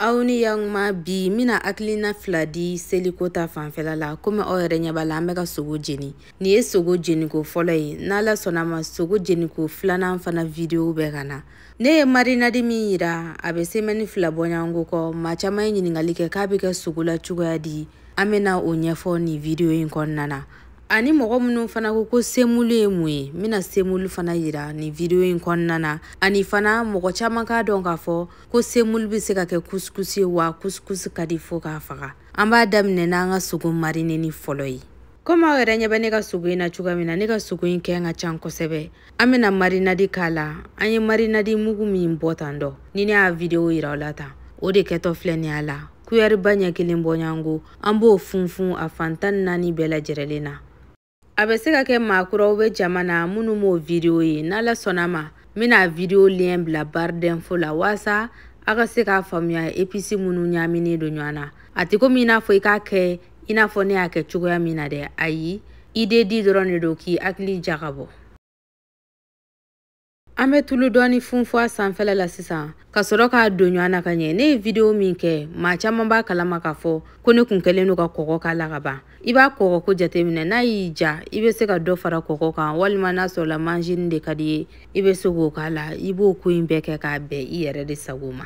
aw ni yakuma bi mina hakilina fila di seliko ta fanfɛla la komi aw yɛrɛ ɲɛ b'a la an bɛ ka sogo jeni nin ye sogo jeniko fɔlɔ ye n'ala sɔnna ma sogo jeniko filanan fana videow bɛ ka na ne ye marinadi min yira a bɛ semɛni fila bɔɲɔgɔnko kɔ ma caaman ye ɲiningali kɛ k'a bɛ kɛ sogo la cogoya di an bena o ɲɛfɔ nin video yi kɔnɔna na ani mɔgɔ minnu fana ko ko semulu ye mun ye n bena semulu fana yira ni videwo yi kɔnɔna na ani fana mɔgɔ caaman k'a dɔn k'a fɔ ko semulu be se ka kɛ kusikusi ye wa kusikusi ka di fɔɔ k'a faga an b'a daminɛ n'an ka sogo marineni fɔlɔ ye komi aw yɛrɛ ɲɛ bɛ ne ka sogo yi na cogoya min na ne ka sogo yi kɛ n ka can kosɛbɛ an bena marinadi k'a la an ye marinadi mugu min bɔ tan dɔ ni ne y'a videwo yira o la tan o de kɛtɔ filɛ a la kuyɛriba ɲɛ kelen bɔɲango an b'o funfun a fantan naani bɛɛ lajɛrɛlen na a bɛ se ka kɛ maakuraw bɛ jama na minnu m'o vidiyo ye n'ala sɔnna ma n bɛna vidiyo liyɛn bila baridenfo la waasa a ka se k'a faamuya episi minnu ɲaaminen don ɲɔgɔn na a tɛ komi i n'a fɔ i k'a kɛ i n'a fɔ ne y'a kɛ cogoya min na dɛ ayi i de di dɔrɔn de don k'i hakili ja ka bɔ an bɛ tulu dɔɔni funfun a sanfɛla la sisan ka sɔrɔ k'a don ɲɔgɔn na ka ɲɛ ne ye video min kɛ maa caman b'a kalama k'a fɔ ko ne kun kɛlen do ka kɔgɔ k'a la ka ban i b'a kɔgɔko jateminɛ n'a y'i ja i bɛ se ka dɔ fara kɔgɔ kan walima n'a sɔrɔla manzini de ka di i ye i bɛ se k'o k'a la i b'o ko in bɛɛ kɛ k'a bɛn i yɛrɛ de sago ma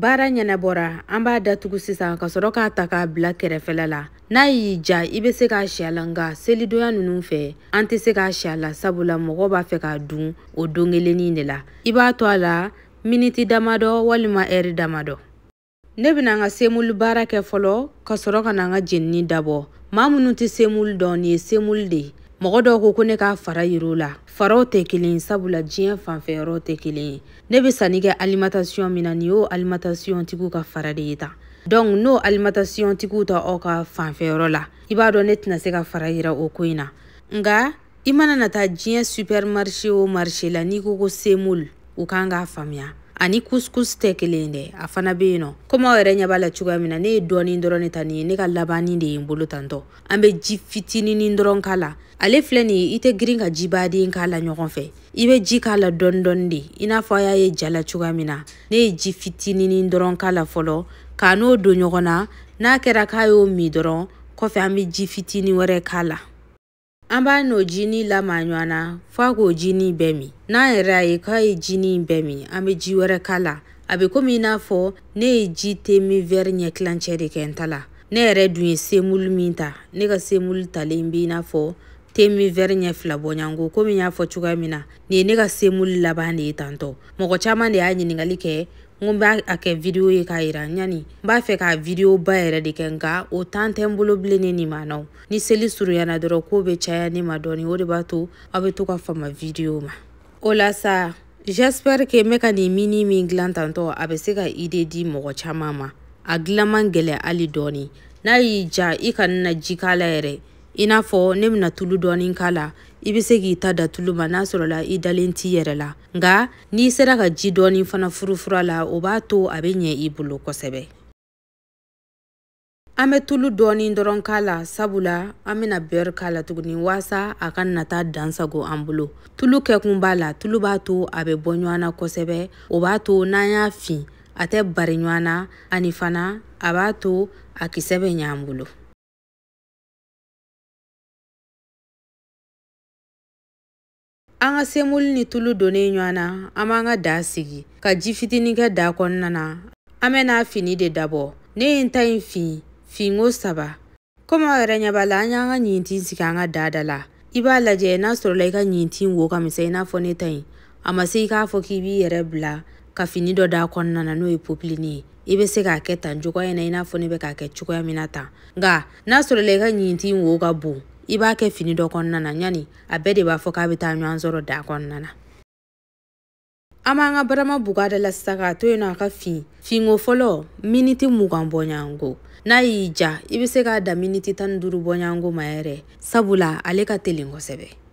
baara ɲɛnɛbɔra an b'a datugu sisan ka sɔrɔ k'a ta k'a bila kɛrɛfɛla la n'a y'i ja i be se k'a si a la nga selidonya nunu fɛ an tɛ se k'a si la sabula mɔgɔ b'a fɛ k'a dun o don kelennin de la i b'a to a la miniti damadɔ walima ɛri damadɔ ne bena n ka semuli baara kɛ fɔlɔ ka sɔrɔ ka na n ka jenini dabɔ ma minnu tɛ semuli dɔn nin ye semuli de mɔgɔ dɔw ko ko ne k'a fara yiriw la faraw tɛ kelen sabula diɲɛ fanfɛyɔrɔ tɛ kelen ye ne be sanni kɛ alimatasiɔn min na nin y'o alimatasiɔn tigiw ka fara de ye tan donk n'o alimatasiɔn tigiw ta aw ka fanfɛyɔrɔ la i b'a dɔn ne tɛna se ka fara yira o ko yi na nga i mana nata diɲɛ supɛrmarshe o marshe la n'i ko ko semul u kan k'a faamuya ani kuskus tɛ kelen dɛ a fana be yen nɔ komi yɛrɛ ɲɛ b'a la cogoya min na ne ye dɔɔnin dɔrɔn ne ta nin ye ne ka labanin de ye n bolo tantɔ an be ji fitininin dɔrɔn k'a la ale filɛ nin i tɛ girin ka ji baden k'a la ɲɔgɔn fɛ i be ji k'a la dɔɔni dɔni de i n'a fɔ a y'a ye ja la cogoya min na ne ye ji fitininin dɔrɔn k'a la fɔlɔ k'a n'o don ɲɔgɔn na n'a kɛra k'a y'o min dɔrɔn kɔfɛ an be ji fitini wɛrɛ k'a la An b'a n'o jini lama ɲɔgɔn na f'a e k'o e jini bɛɛ min. N'an yɛrɛ y'a ye k'a ye jinin bɛɛ min an bɛ ji wɛrɛ k'a la. A bɛ komi i n'a fɔ ne ye ji temin ɲɛ kilancɛ de kɛ n ta la. Ne yɛrɛ dun ye semulu min ta, ne ka semulu talen bɛ i n'a fɔ te temin ɲɛ fila bɔɲɔgɔnko komi n y'a fɔ cogoya min na, nin ye ne ka semulu laban de ye tantɔ. Mɔgɔ caman de y'a ɲininkali kɛ ngo b'a a kɛ video ye k'a yira ɲani n b'a fɛ k'a video ba yɛrɛ de kɛ nka o tan tɛ n bolo bile ne ni manaw ni seli surunyana dɔrɔn koo be caya ne ma dɔɔni o de b'a to aw be to ka fama video ma o lasa jɛspɛrɛ ke mɛn ka ni mini min gilan tantɔ a be se ka ide di mɔgɔ caaman ma a gilanman gɛlɛ hali dɔɔni n'a y'i ja i kanina ji kala yɛrɛ i n'a fɔ ne bena tulu dɔɔni k'a la i be se k'i ta da tulu ma n'a sɔrɔla i dalen t'i yɛrɛ la nga n'i sera ka ji dɔɔni fana furufura la o b'a to a be ɲɛ i bolo kosɛbɛ an be tulu dɔɔni dɔrɔn k'a la sabula an bena bɛri k'a la tuguni waasa a ka nata dansago an bolo tulu kɛkun b'a la tulu b'a to a be bɔ ɲɔgɔn na kosɛbɛ o b'a to n'an y'a fin a tɛ bari ɲɔgɔn na ani fana a b'a to a kisɛ bɛ ɲa an bolo An ka se mobili ni tulu donnen ɲɔgɔn na, an b'an ka daa sigi ka ji fitinin kɛ daa kɔnɔna na. An bɛ n'a fini de dabɔ. Ne ye n ta in fin, finko saba. Komi aw yɛrɛ ɲɛ b'a la, an y'an ka ɲintin sigi an ka daa da la. I b'a lajɛ n'a sɔrɔla i ka ɲintin wo ka misɛn i n'a fɔ ne ta in. A ma se i k'a fɔ k'i b'i yɛrɛ bila ka fini dɔ d'a kɔnɔna na n'o ye popilenni ye. I bɛ se k'a kɛ tan cogoya in na i n'a fɔ ne bɛ k'a kɛ cogoya min na tan. Nka n'a sɔrɔla i ka ɲintin wo ka bon i b'a kɛ fini dɔ kɔnɔna na ɲani a bɛɛ de b'a fɔ k'a bɛ taa ɲɔgɔn sɔrɔ daa kɔnɔna na an b'an ka barama buga da la sisan k'a to yen nɔ a ka fin finko fɔlɔ miniti mugan bɔɲango n'a y'i ja i be se k'a da miniti tan duuru bɔɲango ma yɛrɛ sabula ale ka telen kosɛbɛ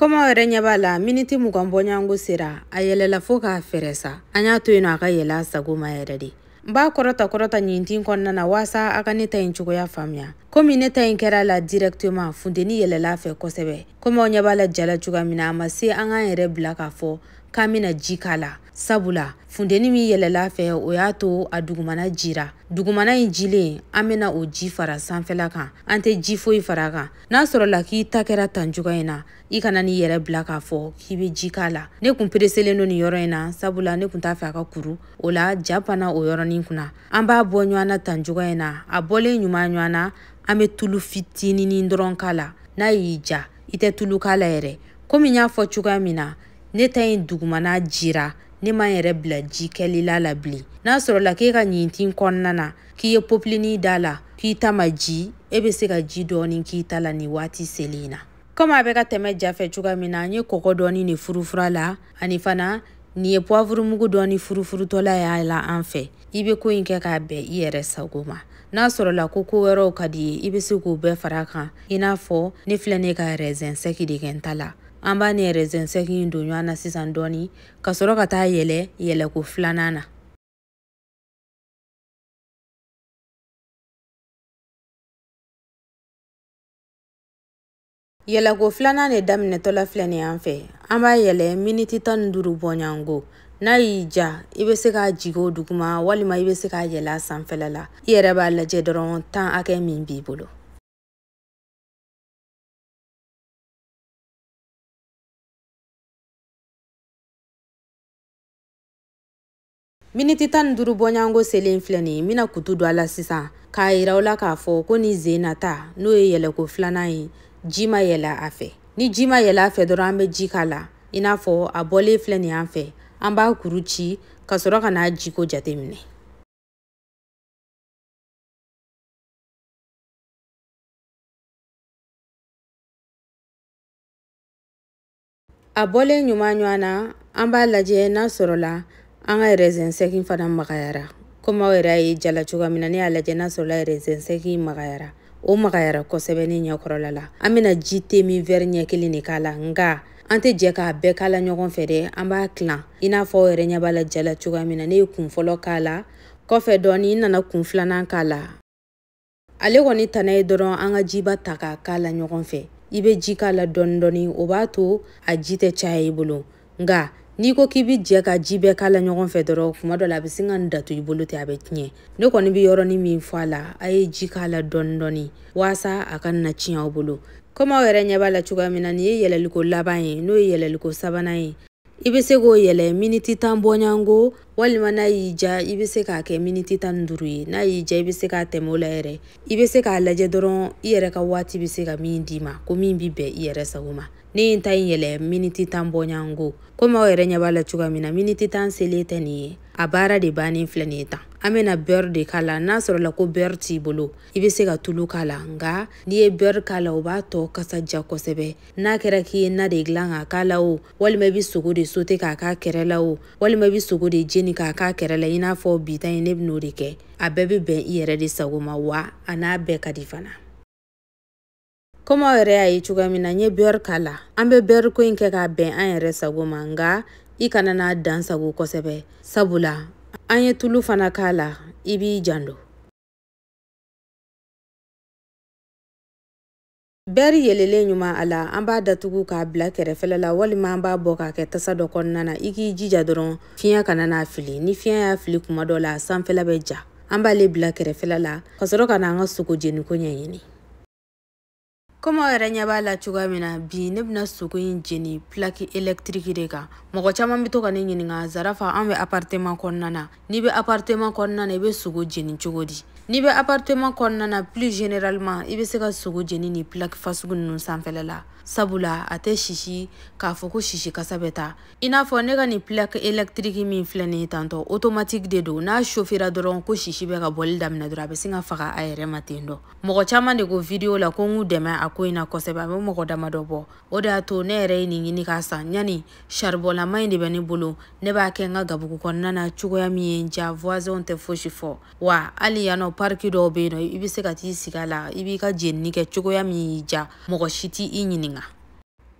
kɔmɔ yɛrɛ ɲɛ b'a la miniti mugan bɔɲɔgɔnko sera a yɛlɛla fɔɔ k'a fɛrɛ sa an y'a to yen nɔ a ka yɛlɛ a sago ma yɛrɛ de n b'a kɔrɔta kɔrɔta ɲintin kɔnɔna na waasa a ka ne ta ɲi cogoya faamuya komi ne ta ɲi kɛra la directement funteni yɛlɛla a fɛ kosɛbɛ komi ɲɛ b'a la jala cogoya min na a ma se an k'an yɛrɛ bila k'a fɔ k'a bena ji k'a la sabula fundeni min yɛlɛla fɛ o y'a to a dugumana jira dugumana ɲi jilen an bena o ji fara sanfɛla kan an tɛ ji foyi fara kan n'a sɔrɔla k'i ta kɛra tan juga ɲi na i kana n'i yɛrɛ bila k'a fɔ k'i be ji k'a la ne kun pereselen do nin yɔrɔ ɲi na sabula ne kun t'a fɛ a ka kuru o la ja pana o yɔrɔnin kunna an b'a bɔ ɲɔgɔn na tan juga ɲi na a bɔlen ɲuman ɲɔgɔn na an be tulu fitininin dɔrɔn k'a la n'a y'i ja i tɛ tulu k'a la yɛrɛ komi y'a fɔ cogoya min na ne ta in dugumana jira ne ma yɛrɛ bila ji kɛlila la bilen n'a sɔrɔla k'e ka ɲintin kɔnɔna na k'i ye popilini da la k'i ta ma ji e be se ka ji dɔɔni k'i ta la ni waati selina na komi a bɛ ka tɛmɛ ja fɛ cogoya min na an ye kɔgɔ dɔɔni ni furufura la ani fana ni ye puwavurumugu dɔɔni furufurutɔla y'a la an fɛ i be ko in kɛ k'a bɛn i yɛrɛ sago ma n'a sɔrɔla ko ko wɛrɛw ka di ye i be se k'o bɛɛ fara kan i n'a fɔ ne filɛ ne ka rɛzɛn sɛki de kɛ la an b'a ni yɛrɛzɛn sɛki don ɲɔgɔn na sisan dɔɔni ka sɔrɔ ka taa yɛlɛ yɛlɛko filanan na yɛlɛko filanan ne daminɛtɔla filɛ ni an fɛ an b'a yɛlɛ miniti tan ni duuru bɔɲango n'a y'i ja i be se k'a jigi o duguma walima i be se k'a yɛlɛ a sanfɛla la i yɛrɛ b'a lajɛ dɔrɔn tan hakɛ min b'i bolo miniti tan duuru bɔɲango selen filɛ nin n kutu don e e. a la sisan k'a yira o la k'a fɔ ko nin zen nata n'o ye yɛlɛko filanan ye ji ma yɛlɛ a fɛ ni ji ma yɛlɛ a fɛ dɔrɔn an bɛ ji k'a la i n'a fɔ a bɔlen filɛ nin an fɛ an b'a kuru ci ka sɔrɔ ka n'a jiko jate minɛ a bɔlen ɲuman ɲɔan na an b'a lajɛ n'a sɔrɔla an ka yɛrɛzɛn sɛgin fana magayara komi aw yɛrɛ ye jala cogoya min na ne y'a lajɛ n'a sɔrɔla yɛrɛzɛn sɛgin magayara o magayara kosɛbɛ ne ɲɛkɔrɔla la an bena ji te min vɛri ɲɛ kelen de k'a la nga an tɛ jɛ k'a bɛɛ k'a la ɲɔgɔn fɛ dɛ an b'a kilan i n'a fɔ aw yɛrɛ ɲɛ b'a la jala cogoya min na ne ye kun fɔlɔ k'a la kɔfɛ dɔɔni i nana kun filanan k'a la ale kɔni tana ye dɔrɔn an ka jiba ta k'a k'a la ɲɔgɔn fɛ i be ji k'a la dɔɔni dɔɔni o b'a to a ji tɛ caya i bolo nga Niko kibid jaka jibe kala nyokon fedorok mwadol api singan datu yi bulu te apet nye. Niko nibi yoroni min fwala, aye ji kala don doni. Wasa, akan na chinya wabulu. Koma were nyabala chuga menanye, yele liko labayen, nou yele liko sabanayen. Ibe sego yele, mini titan bwanyango, walima na ija, ibe seka ke mini titan durwe, na ija ibe seka temola ere. Ibe seka la jedoron, iye reka wati bi seka mi indima, kou mi mbibe iye re sa wuma. ne ye n ta in yɛlɛ miniti tan bɔɲango komi aw yɛrɛ ɲɛ b'a la cogoya min na miniti tan sele tɛ nin ye a baara de bannen filɛ nin ye tan an bena bɛr de k'a la n'a sɔrɔla ko bɛr t'i bolo i be se ka tulu k'a la nga n'i ye bɛr k'a la o b'a tɔ kasa ja kosɛbɛ n'a kɛra k'i ye na de gilan ka k'a la o walima i be sogo de sote k'a k'a kɛrɛ la o walima i be sogo de jeni k'a k'a kɛrɛ la i n'a fɔ bita ye ne ben'o de kɛ a bɛɛ be bɛn i yɛrɛ de sago ma wa a n'a bɛɛ ka di fana Komi aw yɛrɛ y'a ye cogoya min na n ye beurre k'a la an bɛ beurre ko in kɛ k'a bɛn an yɛrɛ sago ma nka i kana n'a dan sago kosɛbɛ sabula an ye tulu fana k'a la i b'i janto. Beurre yelelen ɲuman a la an b'a datugu k'a bila kɛrɛfɛla la walima an b'a bɔ k'a kɛ tasa dɔ kɔnɔna na i k'i jija dɔrɔn fiɲɛ kana n'a fili ni fiɲɛ y'a fili kuma dɔ la a sanfɛla bɛ ja an b'ale bila kɛrɛfɛla la ka sɔrɔ ka na an ka sogo jeniko ɲɛɲini komi aw yɛrɛ ɲɛ b'a la cogoya min na bi ne bena sogo ɲi jeni plaki elektriki de kan mɔgɔ caaman be to ka ne ɲininga zarafa an be aparteman kɔnɔna na n'i be aparteman kɔnɔna na i be sogo jeni cogo di n'i bɛ apartɛman kɔnɔna na plus généralement i bɛ se ka sogo jeni ni plaki fasugu ninnu sanfɛla la sabula a tɛ sisi k'a fɔ ko sisi kasa bɛ ta i n'a fɔ ne ka nin plaki elektiriki min filɛ nin tantɔ otomatiki de don n'a shofera dɔrɔn ko sisi bɛ ka bɔli daminɛ dɔrɔn a bɛ sin ka faga a yɛrɛ ma ten dɔ mɔgɔ caaman de ko vidiyo la ko n k'u dɛmɛ a ko yi na kosɛbɛ a bɛ mɔgɔ dama dɔ bɔ o de y'a to ne yɛrɛ ye nin ɲini k'a san ɲani sharibɔlama ɲi de bɛ ne bolo ne b'a kɛ n ka gabugu kɔnɔna na cogoya min ye n ja voisinw tɛ fosi fɔ wa hali yan nɔ pariki dɔw be yen nɔ i be se ka t'i sigi a la i b'i ka jenini kɛ cogoya min y'i ja mɔgɔ si t' i ɲininga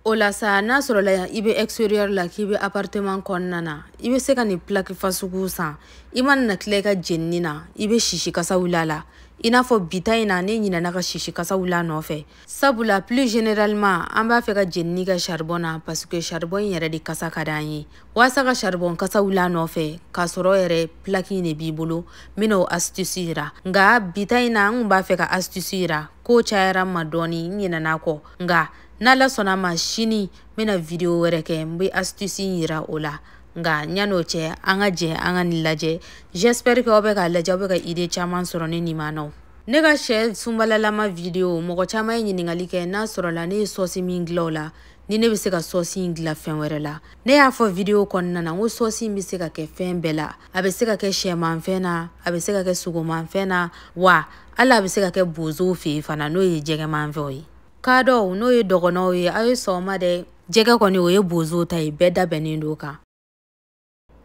o la sa n'a sɔrɔla yan i be extérieur la k'i be appartement kɔnɔna na i be se ka nin plaki fasugu san i mana na tila i ka jenini na i be sisi kasa wuli a la i n'a fɔ bita ye na ne ɲinana ka sisi kasaw la nɔfɛ sabula plus generalema an b'a fɛ ka jenini ka sharibɔn na parsike sharibɔn yɛrɛ de kasa ka di an ye waasa ka sharibɔn kasaw la nɔfɛ k'a sɔrɔ yɛrɛ plaki ne b'i bolo n ben'o astusi yira nga bita ye na an kun b'a fɛ ka astusi yira koo cayara ma dɔɔni n ɲinana kɔ nga n'ala sɔnna ma sini n bena video wɛrɛ kɛ n be astusi yira o la Nka ɲan'o cɛ an ka jɛ an ka nin lajɛ j'espère kɛ aw bɛ k'a lajɛ aw bɛ ka idée caman sɔrɔ ne nin ma ne ka sɛ sunbalalama video mɔgɔ caaman ye ɲiningali kɛ n'a sɔrɔla ne ye sɔsi min dilan la ni ne be se ka sɔsi in dilan fɛn wɛrɛ la ne y'a fɔ video kɔnɔna na ko sɔsi in bɛ se ka kɛ fɛn bɛɛ la a be se ka kɛ sɛmanfɛn na a be se ka kɛ sogomanfɛn na wa ala a be se ka kɛ bozow fɛ fana n'o ye jɛgɛmanfɛnw ye kadɔw n'o ye dɔgɔnɔw ye aw ye sɔn dɛ jɛgɛ kɔni o ye bozow ta ye bɛɛ da bɛnnen kan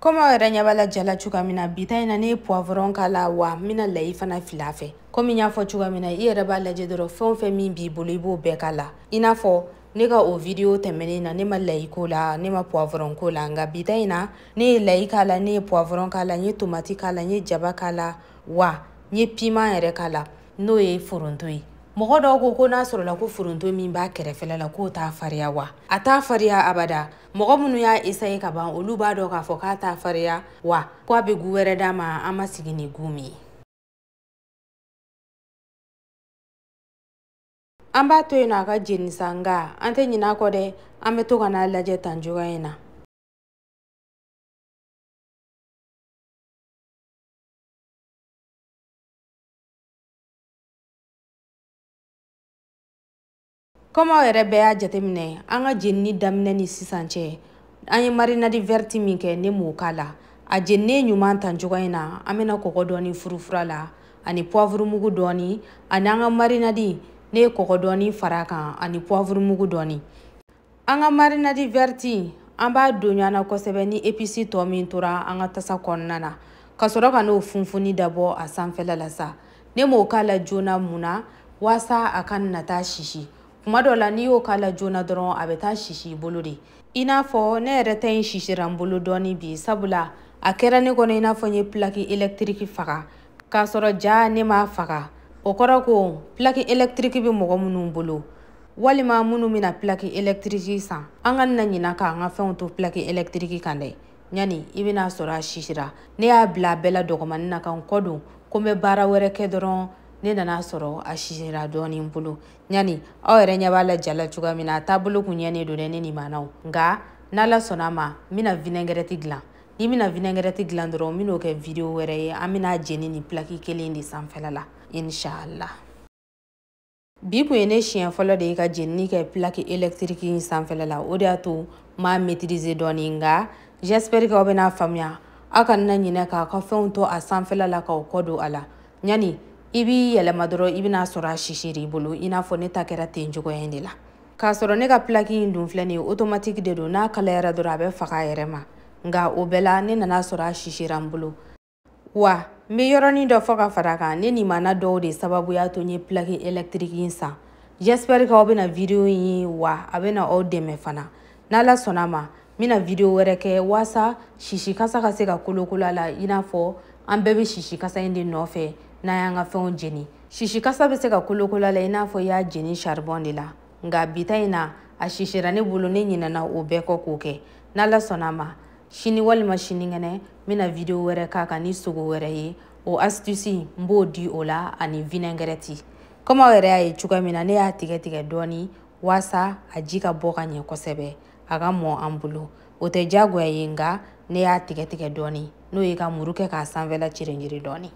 komi aw yɛrɛ ɲɛ b'a la jala cogoya min na bita in na ne ye poivron k'a la wa n bɛna layi fana fila fɛ komi n y'a fɔ cogoya min na i yɛrɛ b'a lajɛ dɔrɔn fɛn o fɛn min b'i bolo i b'o bɛɛ k'a la i n'a fɔ ne ka o video tɛmɛnen na ne ma layi ko la ne ma poivron ko la nka bita in na ne ye layi k'a la ne ye poivron k'a la n ye tomati k'a la n ye jaba k'a la wa n ye piman yɛrɛ k'a la n'o ye foronto ye mɔgɔ dɔw ko ko n'a sɔrɔla ko foronto min b'a kɛrɛfɛla la k'o t'a fariya wa a t'a fariya abada mɔgɔ minnu y'a esaye ka ban olu b'a dɔn k'a fɔ k'a t'a fariya wa ko a be gu wɛrɛ d'a ma an ma sigi ni gu min an b'a to yen nɔ a ka jenisa nga an tɛ ɲin'a kɔ dɛ an be to ka n'a lajɛ tan cogoya ɲi na kɔmaw yɛrɛ bɛɛ y'a jateminɛ an ka jenini daminɛ ni sisan cɛ an ye marinadi vɛriti min kɛ ne m'o k'a la a jeninen ɲuman tan cogoya in na an bɛna kɔkɔ dɔɔni furufura la ani puwavurumugu dɔɔni ani an ka marinadi ne ye kɔkɔ dɔɔni fara kan ani puwavurumugu dɔɔni an ka marinadi vɛriti an b'a don ɲɔgɔn na kosɛbɛ ni episi tɔ min tora an ka tasa kɔnɔna na ka sɔrɔ ka n'o funfuni dabɔ a sanfɛla la sa ne m'o k'a la joona mun na waasa a ka nata sisi kuma dɔ la n'i y'o k'a la joona dɔrɔn a bɛ taa sisi i bolo de i n'a fɔ ne yɛrɛ ta in sisira n bolo dɔɔni bi sabula a kɛra ne kɔnɔ i n'a fɔ n ye pilaki elektiriki faga k'a sɔrɔ ja ne m'a faga o kɔrɔ ko pilaki elektiriki bɛ mɔgɔ minnu bolo walima minnu bɛna pilaki elektiriki san an ka na ɲina k'an ka fɛnw to pilaki elektiriki kan dɛ ɲani i bɛna sɔrɔ a sisira ne y'a bila bɛɛ la dɔgɔmani na ka n kɔ don ko n bɛ baara wɛrɛ kɛ dɔrɔn ne nana sɔrɔ a sisira dɔɔni bolo yani aw yɛrɛ ɲɛ b'a la jala cogoya min na a taabolo kun ɲɛnen don dɛ ne nimanaw nka n'ala sɔnna ma n vinɛgɛrɛti dilan ni bɛna vinɛgɛrɛti dilan dɔrɔn n kɛ video wɛrɛ ye an bɛna jeni nin plaki kelen de sanfɛla la inshallah bi kun ye ne siɲɛ fɔlɔ de ye ka jenini kɛ plaki elektiriki sanfɛla la o de y'a to m'a maitrise dɔɔni nka jespɛri kɛ aw bɛna faamuya aw kana ɲinɛ k'aw ka fɛnw to a sanfɛla la k'aw kɔ don a la yani i b'i yɛlɛma dɔrɔ i bɛna sɔrɔ a sisiri i bolo i n'a fɔ ne ta kɛra ten cogoya de la k'a sɔrɔ ne ka plaki in dun filɛ nin otomatiki de don n'a kalayara dɔrɔ a bɛ faga a yɛrɛ ma nka o bɛɛ la ne nana sɔrɔ a sisira n bolo wa n be yɔrɔnin dɔ fɔ ka fara kan ne nimana dɔw de sababuya to n ye plaki elektiriki in san jɛsipɛri k'aw bena vidiyo ye wa a bena aw dɛmɛ fana n'ala sɔnna ma mina bɛna vidiyo wɛrɛ kɛ waasa sisi kasa ka se ka kolokolo la i n'a fɔ an bɛɛ bɛ sisi kasa in de nɔfɛ na yanga ka fɛnw jeni sisi kasa bɛ se ka kolokola la i n'a fɔ i y'a jeni sharibɔn de la nka bita in na a sisira ne bolo ne ɲinɛna o bɛɛ kɔ k'o kɛ n'ala sɔnna ma sini walima sinikɛnɛ n video wɛrɛ k'a ka ni sogo wɛrɛ ye o astusi n b'o di o la ani vinɛgɛrɛti komi aw yɛrɛ y'a ye cogoya min na ne y'a tigɛ tigɛ dɔɔni waasa a ji ka bɔ ka ɲɛ kosɛbɛ a ka mɔn an bolo o tɛ diyagoya ye nka ne y'a tigɛ tigɛ dɔɔni n'o ye ka muru kɛ k'a sanfɛla cirinjiri dɔɔni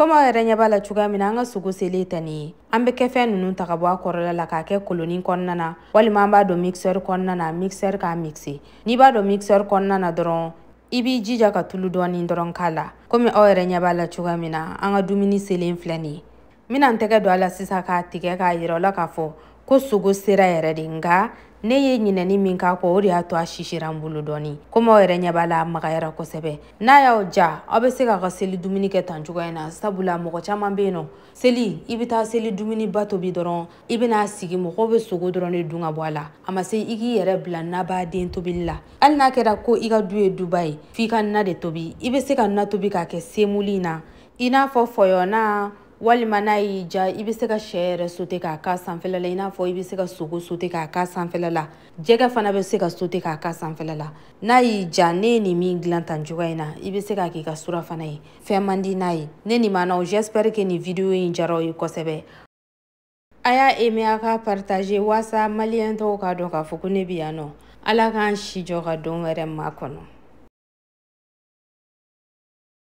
komi aw yɛrɛ ɲɛ b'a la cogoya min na an ka sogo sele ta nin ye an be kɛ fɛn nunu ta ka bɔ a kɔrɔla la k'a kɛ koloni kɔnɔna na walima an b'a don mixɛri kɔnɔna na mixɛri k'a mixe n'i b'a don mixɛri kɔnɔna na dɔrɔn i b'i jija ka tulu dɔɔni dɔrɔn k'a la komi aw yɛrɛ ɲɛ b'a la cogoya min na an ka dumuni selen filɛ nin ye n bena n tɛgɛ don a la sisan k'a tigɛ k'a yira la k'a fɔ ko sogo sera yɛrɛ de nga ne ye ɲinɛni min k'a kɔ o de y'a to a sisira n bolo dɔɔni komi aw yɛrɛ ɲɛ b'a la a magayara kosɛbɛ n'a y'aw ja aw be se k'a ka seli dumuni kɛ tan cogoya na sabula mɔgɔ caaman be yen nɔ seli i be taa seli dumuniba tobi dɔrɔn i ben'a sigi mɔgɔw be sogo dɔrɔn de dun ka bɔ a la a ma se i k'i yɛrɛ bila na b'a den tobili la hali n'a kɛra ko i ka du ye duba ye f'i ka na de tobi i be se ka na tobi k'a kɛ semuli na i n'a fɔ fɔyɔna walima n'a y'i ja i bɛ se ka sɛ yɛrɛ sote k'a ka sanfɛla la i n'a fɔ i bɛ se ka sogo sote k'a ka sanfɛla la jɛgɛ fana bɛ se ka sote k'a ka sanfɛla la n'a y'i ja ne ye nin min dilan tan cogoya in na i bɛ se k'a k'i ka sura fana ye fɛn man di n'a ye ne nin ma na j'espère que nin video in jara ye kosɛbɛ a y'a aimé a ka partage waasa maliyɛntɔw k'a dɔn k'a fɔ ko ne bi yan nɔ ala k'an si jɔ ka don wɛrɛ ma kɔnɔ